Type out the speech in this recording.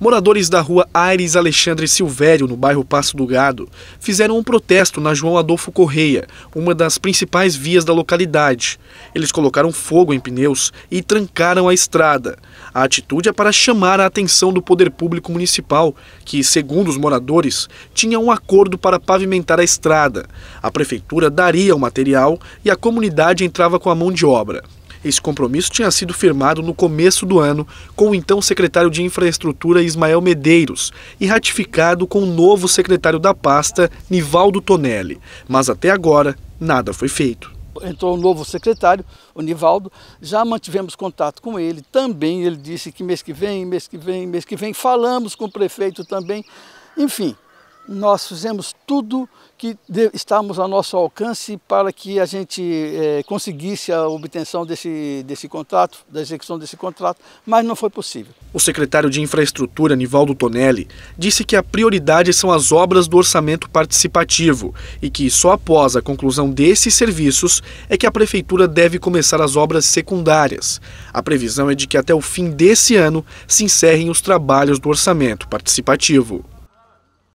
Moradores da rua Aires Alexandre Silvério, no bairro Passo do Gado, fizeram um protesto na João Adolfo Correia, uma das principais vias da localidade. Eles colocaram fogo em pneus e trancaram a estrada. A atitude é para chamar a atenção do poder público municipal, que, segundo os moradores, tinha um acordo para pavimentar a estrada. A prefeitura daria o material e a comunidade entrava com a mão de obra. Esse compromisso tinha sido firmado no começo do ano com o então secretário de Infraestrutura Ismael Medeiros e ratificado com o novo secretário da pasta, Nivaldo Tonelli. Mas até agora, nada foi feito entrou um novo secretário, o Nivaldo, já mantivemos contato com ele também, ele disse que mês que vem, mês que vem, mês que vem, falamos com o prefeito também, enfim, nós fizemos tudo que estávamos ao nosso alcance para que a gente é, conseguisse a obtenção desse, desse contrato, da execução desse contrato, mas não foi possível. O secretário de Infraestrutura, Nivaldo Tonelli, disse que a prioridade são as obras do orçamento participativo e que só após a conclusão desses serviços é que a Prefeitura deve começar as obras secundárias. A previsão é de que até o fim desse ano se encerrem os trabalhos do orçamento participativo.